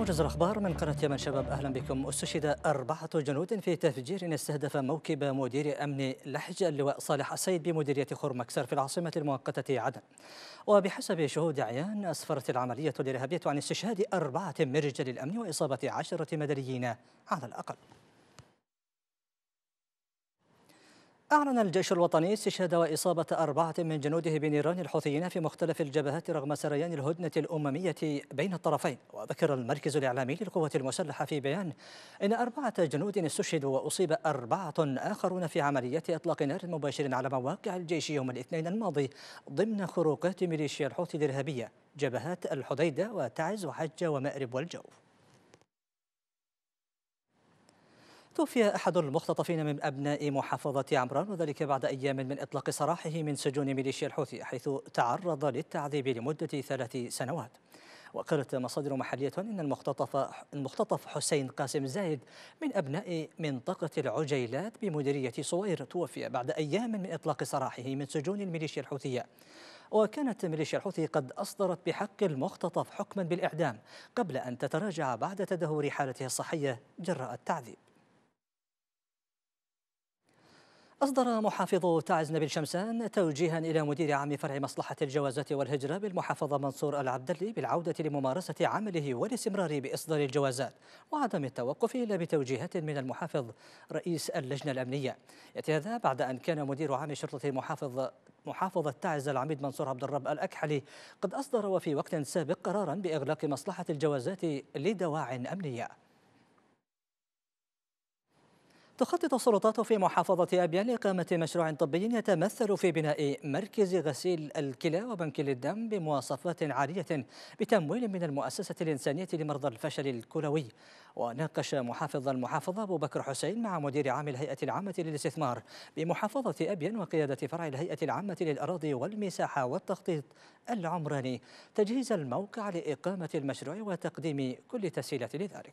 موجز الأخبار من قناة يمن شباب أهلا بكم استشهد أربعة جنود في تفجير استهدف موكب مدير أمن لحج اللواء صالح السيد بمديرية خرمكسر في العاصمة المؤقتة عدن وبحسب شهود عيان أسفرت العملية الإرهابية عن استشهاد أربعة من رجال الأمن وإصابة عشرة مدنيين على الأقل أعلن الجيش الوطني استشهاد وإصابة أربعة من جنوده بنيران الحوثيين في مختلف الجبهات رغم سريان الهدنة الأممية بين الطرفين وذكر المركز الإعلامي للقوة المسلحة في بيان إن أربعة جنود استشهدوا وأصيب أربعة آخرون في عملية إطلاق نار مباشر على مواقع الجيش يوم الاثنين الماضي ضمن خروقات ميليشيا الحوثي الإرهابية جبهات الحديدة وتعز وحجة ومأرب والجوف توفي أحد المختطفين من أبناء محافظة عمران وذلك بعد أيام من إطلاق سراحه من سجون ميليشيا الحوثي حيث تعرض للتعذيب لمدة ثلاث سنوات وقالت مصادر محلية إن المختطف المختطف حسين قاسم زايد من أبناء منطقة العجيلات بمديرية صوير توفي بعد أيام من إطلاق سراحه من سجون الميليشيا الحوثية وكانت ميليشيا الحوثي قد أصدرت بحق المختطف حكما بالإعدام قبل أن تتراجع بعد تدهور حالته الصحية جراء التعذيب أصدر محافظ تعز نبيل شمسان توجيها إلى مدير عام فرع مصلحة الجوازات والهجرة بالمحافظة منصور العبدلي بالعودة لممارسة عمله والاستمرار بإصدار الجوازات وعدم التوقف إلا بتوجيهات من المحافظ رئيس اللجنة الأمنية يأتي هذا بعد أن كان مدير عام شرطة محافظ محافظة تعز العميد منصور عبد الرب الأكحلي قد أصدر وفي وقت سابق قرارا بإغلاق مصلحة الجوازات لدواع أمنية تخطط السلطات في محافظة أبيان لإقامة مشروع طبي يتمثل في بناء مركز غسيل الكلى وبنك للدم بمواصفات عالية بتمويل من المؤسسة الإنسانية لمرضى الفشل الكلوي وناقش محافظ المحافظة أبو بكر حسين مع مدير عام الهيئة العامة للاستثمار بمحافظة أبيان وقيادة فرع الهيئة العامة للأراضي والمساحة والتخطيط العمراني تجهيز الموقع لإقامة المشروع وتقديم كل تسهيلات لذلك